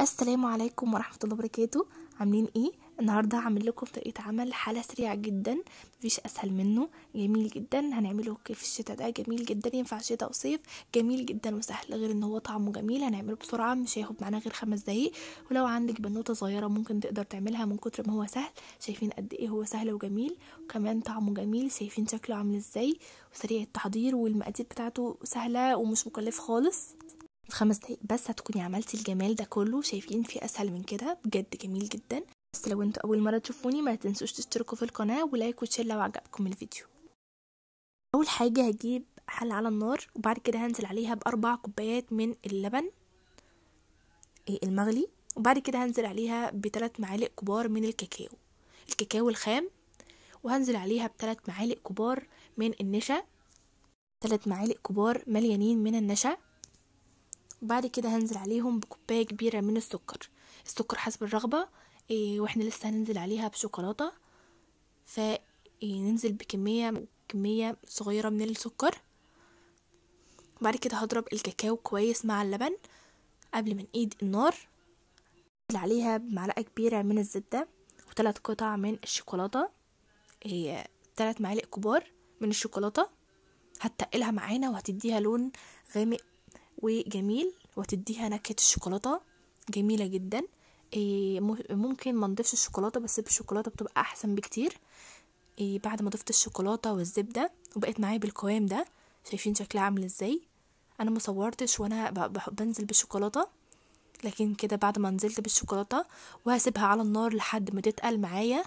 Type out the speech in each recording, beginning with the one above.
السلام عليكم ورحمة الله وبركاته عاملين ايه النهاردة هعمل لكم طريقة عمل حالة سريعة جدا مفيش اسهل منه جميل جدا هنعمله كيف الشتاء ده جميل جدا ينفع شتاء وصيف جميل جدا وسهل غير ان هو طعمه جميل هنعمله بسرعة مش هياخد معانا غير خمس دقايق ولو عندك بنوتة صغيرة ممكن تقدر تعملها من كتر ما هو سهل شايفين قد ايه هو سهل وجميل وكمان طعمه جميل شايفين شكله عامل ازاي وسريع التحضير والمقادير بتاعته سهلة ومش مكلف خالص خمس دقايق بس هتكوني عملتي الجمال ده كله شايفين في اسهل من كده بجد جميل جدا بس لو انتوا اول مره تشوفوني ما تنسوش تشتركوا في القناه ولايك وشير لو عجبكم الفيديو اول حاجه هجيب حل على النار وبعد كده هنزل عليها باربع كوبايات من اللبن إيه، المغلي وبعد كده هنزل عليها بثلاث معالق كبار من الكاكاو الكاكاو الخام وهنزل عليها بثلاث معالق كبار من النشا ثلاث معالق كبار مليانين من النشا وبعد كده هنزل عليهم بكوباية كبيرة من السكر السكر حسب الرغبة إيه، واحنا لسه هننزل عليها بشوكولاتة فننزل إيه، بكمية كمية صغيرة من السكر بعد كده هضرب الكاكاو كويس مع اللبن قبل ما نقيد النار عليها بمعلقة كبيرة من الزبدة وثلاث قطع من الشوكولاتة هي إيه، ثلاث معالق كبار من الشوكولاتة هتقلها معانا وهتديها لون غامق وجميل وتديها نكهة الشوكولاتة جميلة جدا إيه، ممكن ما نضيفش الشوكولاتة بس بالشوكولاتة بتبقى أحسن بكتير إيه، بعد ما ضفت الشوكولاتة والزبدة وبقت معايا بالقوام ده شايفين شكلها عامل ازاي انا مصورتش وانا بنزل بالشوكولاتة لكن كده بعد ما نزلت بالشوكولاتة وهسيبها على النار لحد ما تتقل معايا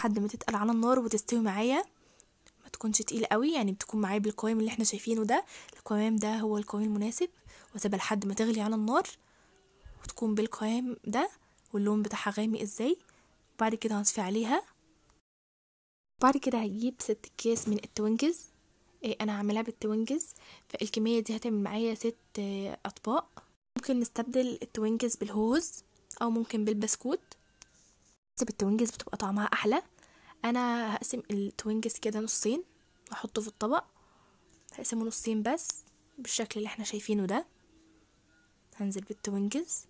لحد ما تتقل على النار وتستوي معايا تكونش تقيل قوي يعني بتكون معايا بالقوام اللي احنا شايفينه ده القوام ده هو القوام المناسب واسيبها لحد ما تغلي على النار وتكون بالقوام ده واللون بتاعها غامق ازاي وبعد كده هنصفي عليها بعد كده هجيب ست اكياس من التوينجز ايه انا هعملها بالتوينجز فالكميه دي هتعمل معايا ست اطباق ممكن نستبدل التوينجز بالهوز او ممكن بالبسكوت بس بالتوينجز بتبقى طعمها احلى انا هقسم التوينجز كده نصين واحطه في الطبق هقسمه نصين بس بالشكل اللي احنا شايفينه ده هنزل بالتوينجز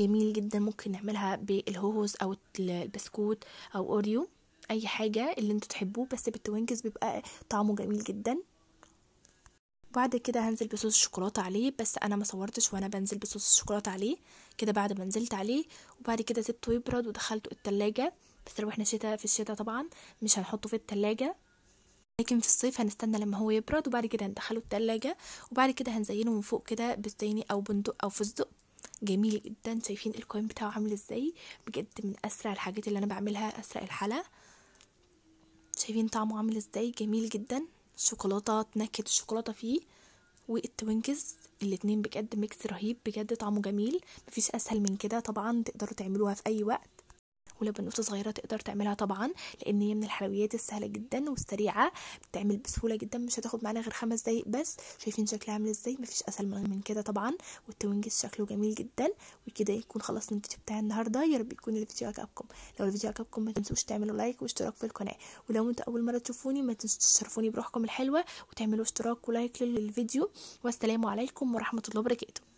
جميل جدا ممكن نعملها بالهوز او البسكوت او اوريو اي حاجة اللي انتوا تحبوه بس بالتوينجز بيبقى طعمه جميل جدا بعد كده هنزل بصوص الشوكولاته عليه بس انا ما صورتش وانا بنزل بصوص الشوكولاته عليه كده بعد ما نزلت عليه وبعد كده سبته يبرد ودخلته التلاجة بس لو احنا شتاء في الشتاء طبعا مش هنحطه في التلاجة لكن في الصيف هنستنى لما هو يبرد وبعد كده هندخله التلاجة وبعد كده هنزينه من فوق كده بزيني او بندق او فستق جميل جدا شايفين القوام بتاعه عامل ازاي بجد من اسرع الحاجات اللي انا بعملها اسرع الحلا شايفين طعمه عامل ازاي جميل جدا شوكولاته نكهه الشوكولاته فيه والتوينكس الاتنين بجد ميكس رهيب بجد طعمه جميل مفيش اسهل من كده طبعا تقدروا تعملوها في اي وقت ولو بنوتة صغيرة تقدر تعملها طبعا لأن هي من الحلويات السهلة جدا والسريعة بتعمل بسهولة جدا مش هتاخد معانا غير خمس دقايق بس شايفين شكلها عامل ازاي مفيش أسهل من كده طبعا والتوينجز شكله جميل جدا وكده يكون خلصنا الفيديو بتاع النهاردة يارب يكون الفيديو عجبكم لو الفيديو عجبكم ما تنسوش تعملوا لايك واشتراك في القناة ولو انتوا أول مرة تشوفوني ما تنسوش تشرفوني بروحكم الحلوة وتعملوا اشتراك ولايك للفيديو والسلام عليكم ورحمة الله وبركاته